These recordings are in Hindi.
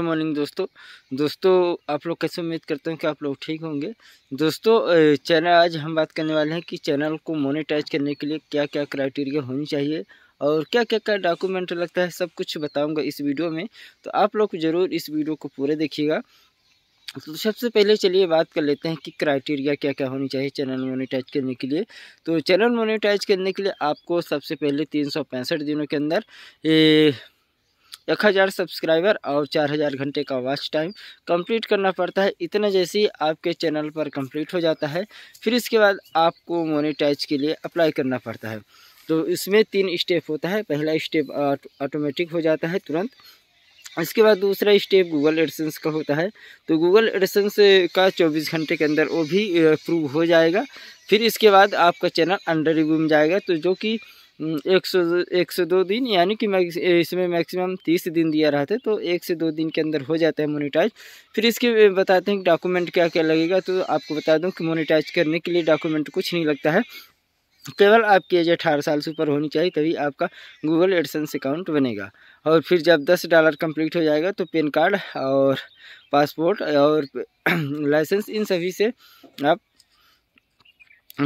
गुड मॉर्निंग दोस्तों दोस्तों आप लोग कैसे उम्मीद करते हैं कि आप लोग ठीक होंगे दोस्तों चैनल आज हम बात करने वाले हैं कि चैनल को मोनेटाइज करने के लिए क्या क्या क्राइटेरिया होनी चाहिए और क्या क्या क्या डॉक्यूमेंट लगता है सब कुछ बताऊँगा इस वीडियो में तो आप लोग ज़रूर इस वीडियो को पूरा देखिएगा तो सबसे पहले चलिए बात कर लेते हैं कि क्राइटेरिया क्या क्या होनी चाहिए चैनल मोनेटाइज करने के लिए तो चैनल मोनेटाइज करने के लिए आपको सबसे पहले तीन दिनों के अंदर एक हज़ार सब्सक्राइबर और चार हज़ार घंटे का वॉच टाइम कंप्लीट करना पड़ता है इतने जैसे ही आपके चैनल पर कंप्लीट हो जाता है फिर इसके बाद आपको मोनिटाइज के लिए अप्लाई करना पड़ता है तो इसमें तीन स्टेप होता है पहला स्टेप ऑटोमेटिक हो जाता है तुरंत इसके बाद दूसरा स्टेप गूगल एडिसंस का होता है तो गूगल एडिसंस का 24 घंटे के अंदर वो भी प्रूव हो जाएगा फिर इसके बाद आपका चैनल अंडर रिव्यू में जाएगा तो जो कि हम्म, एक सौ एक सौ दो दिन यानी कि मैक्स इसमें मैक्सिमम तीस दिन दिया रहता है तो एक से दो दिन के अंदर हो जाता है मोनिटाइज फिर इसके बताते हैं कि डॉक्यूमेंट क्या क्या लगेगा तो आपको बता दूं कि मोनिटाइज करने के लिए डॉक्यूमेंट कुछ नहीं लगता है केवल आपकी एज अठारह साल से ऊपर होनी चाहिए तभी आपका गूगल एडसेंस अकाउंट बनेगा और फिर जब दस डॉलर कम्प्लीट हो जाएगा तो पेन कार्ड और पासपोर्ट और लाइसेंस इन सभी से आप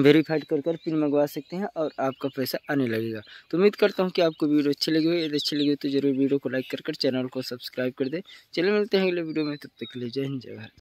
वेरीफाइड कर कर पिन मंगवा सकते हैं और आपका पैसा आने लगेगा तो उम्मीद करता हूँ कि आपको वीडियो अच्छी लगी हो यदि अच्छी लगी हो तो जरूर वीडियो को लाइक कर कर चैनल को सब्सक्राइब कर दें चलिए मिलते हैं अगले वीडियो में तब तक के लिए जय हिंद जय भारत